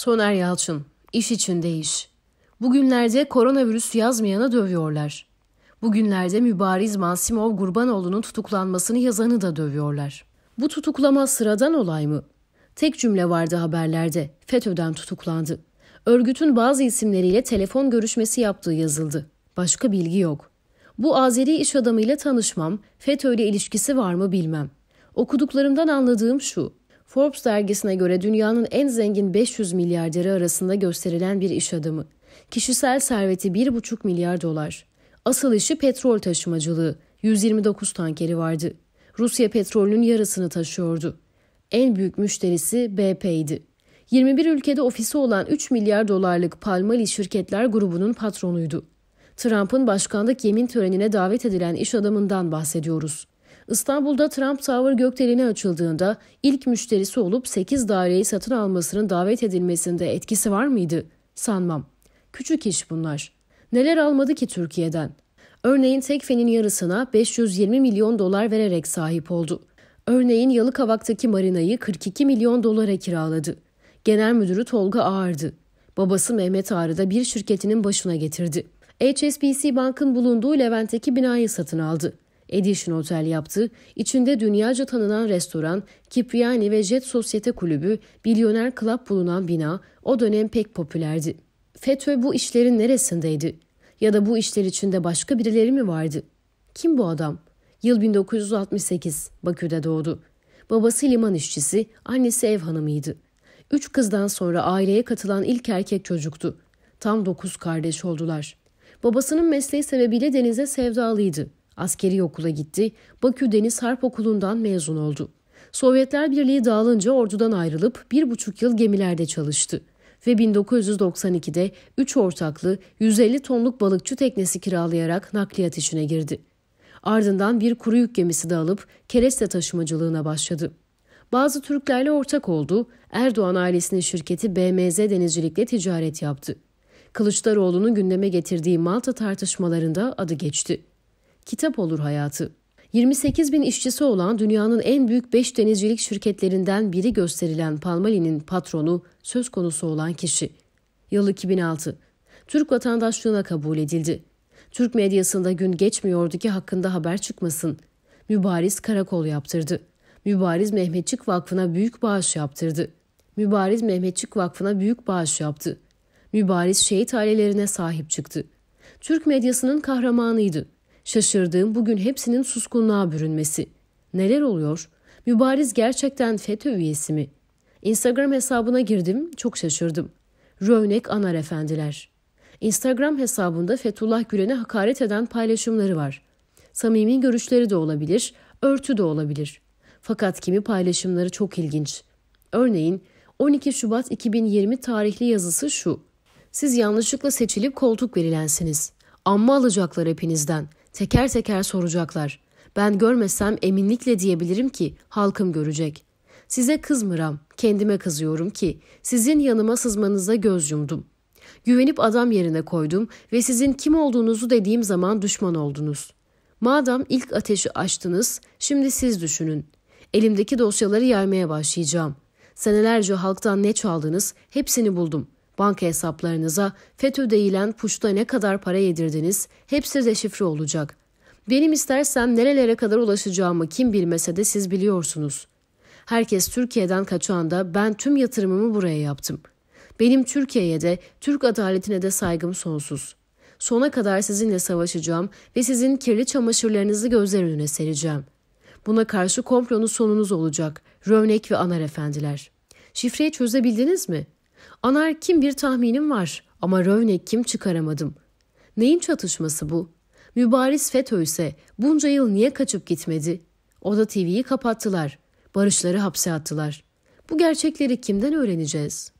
Soner Yalçın, iş için değiş. Bugünlerde koronavirüs yazmayana dövüyorlar. Bugünlerde mübariz Masimov Gurbanoğlu'nun tutuklanmasını yazanı da dövüyorlar. Bu tutuklama sıradan olay mı? Tek cümle vardı haberlerde. FETÖ'den tutuklandı. Örgütün bazı isimleriyle telefon görüşmesi yaptığı yazıldı. Başka bilgi yok. Bu Azeri iş adamıyla tanışmam, FETÖ ile ilişkisi var mı bilmem. Okuduklarımdan anladığım şu. Forbes dergisine göre dünyanın en zengin 500 milyarderi arasında gösterilen bir iş adamı. Kişisel serveti 1,5 milyar dolar. Asıl işi petrol taşımacılığı. 129 tankeri vardı. Rusya petrolünün yarısını taşıyordu. En büyük müşterisi BP'ydi. 21 ülkede ofisi olan 3 milyar dolarlık Palmali şirketler grubunun patronuydu. Trump'ın başkanlık yemin törenine davet edilen iş adamından bahsediyoruz. İstanbul'da Trump Tower gökdeleni açıldığında ilk müşterisi olup 8 daireyi satın almasının davet edilmesinde etkisi var mıydı? Sanmam. Küçük iş bunlar. Neler almadı ki Türkiye'den? Örneğin Tekfen'in yarısına 520 milyon dolar vererek sahip oldu. Örneğin Yalıkavak'taki marinayı 42 milyon dolara kiraladı. Genel müdürü Tolga Ağar'dı. Babası Mehmet Ağrı da bir şirketinin başına getirdi. HSBC Bank'ın bulunduğu Levent'teki binayı satın aldı. Edition Hotel yaptı, içinde dünyaca tanınan restoran, Kipriani ve Jet Sosyete Kulübü, Bilyoner Club bulunan bina o dönem pek popülerdi. FETÖ bu işlerin neresindeydi? Ya da bu işler içinde başka birileri mi vardı? Kim bu adam? Yıl 1968, Bakü'de doğdu. Babası liman işçisi, annesi ev hanımıydı. Üç kızdan sonra aileye katılan ilk erkek çocuktu. Tam dokuz kardeş oldular. Babasının mesleği sebebiyle denize sevdalıydı. Askeri okula gitti, Bakü Deniz Harp Okulu'ndan mezun oldu. Sovyetler Birliği dağılınca ordudan ayrılıp bir buçuk yıl gemilerde çalıştı ve 1992'de 3 ortaklı 150 tonluk balıkçı teknesi kiralayarak nakliyat işine girdi. Ardından bir kuru yük gemisi de alıp kereste taşımacılığına başladı. Bazı Türklerle ortak oldu, Erdoğan ailesinin şirketi BMZ Denizcilik'le ticaret yaptı. Kılıçdaroğlu'nun gündeme getirdiği Malta tartışmalarında adı geçti kitap olur hayatı. 28 bin işçisi olan dünyanın en büyük 5 denizcilik şirketlerinden biri gösterilen Palmali'nin patronu söz konusu olan kişi. Yıl 2006. Türk vatandaşlığına kabul edildi. Türk medyasında gün geçmiyordu ki hakkında haber çıkmasın. Mübariz karakol yaptırdı. Mübariz Mehmetçik Vakfı'na büyük bağış yaptırdı. Mübariz Mehmetçik Vakfı'na büyük bağış yaptı. Mübariz şehit ailelerine sahip çıktı. Türk medyasının kahramanıydı. Şaşırdığım bugün hepsinin suskunluğa bürünmesi. Neler oluyor? Mübariz gerçekten FETÖ üyesi mi? Instagram hesabına girdim, çok şaşırdım. Rövnek Anar Efendiler. Instagram hesabında Fethullah Gülen'e hakaret eden paylaşımları var. Samimi görüşleri de olabilir, örtü de olabilir. Fakat kimi paylaşımları çok ilginç. Örneğin 12 Şubat 2020 tarihli yazısı şu. Siz yanlışlıkla seçilip koltuk verilensiniz. Amma alacaklar hepinizden. Teker teker soracaklar. Ben görmesem eminlikle diyebilirim ki halkım görecek. Size kızmıram, kendime kızıyorum ki sizin yanıma sızmanıza göz yumdum. Güvenip adam yerine koydum ve sizin kim olduğunuzu dediğim zaman düşman oldunuz. Madem ilk ateşi açtınız, şimdi siz düşünün. Elimdeki dosyaları yaymaya başlayacağım. Senelerce halktan ne çaldınız, hepsini buldum.'' Banka hesaplarınıza FETÖ deyilen puşta ne kadar para yedirdiniz hepsi şifre olacak. Benim istersem nerelere kadar ulaşacağımı kim bilmese de siz biliyorsunuz. Herkes Türkiye'den kaçanda ben tüm yatırımımı buraya yaptım. Benim Türkiye'ye de Türk adaletine de saygım sonsuz. Sona kadar sizinle savaşacağım ve sizin kirli çamaşırlarınızı gözler önüne sereceğim. Buna karşı komplonun sonunuz olacak. Rövnek ve Anar efendiler. Şifreyi çözebildiniz mi?'' Anar kim bir tahminim var ama Rövnek kim çıkaramadım. Neyin çatışması bu? Mübariz FETÖ ise bunca yıl niye kaçıp gitmedi? O da TV'yi kapattılar. Barışları hapse attılar. Bu gerçekleri kimden öğreneceğiz?''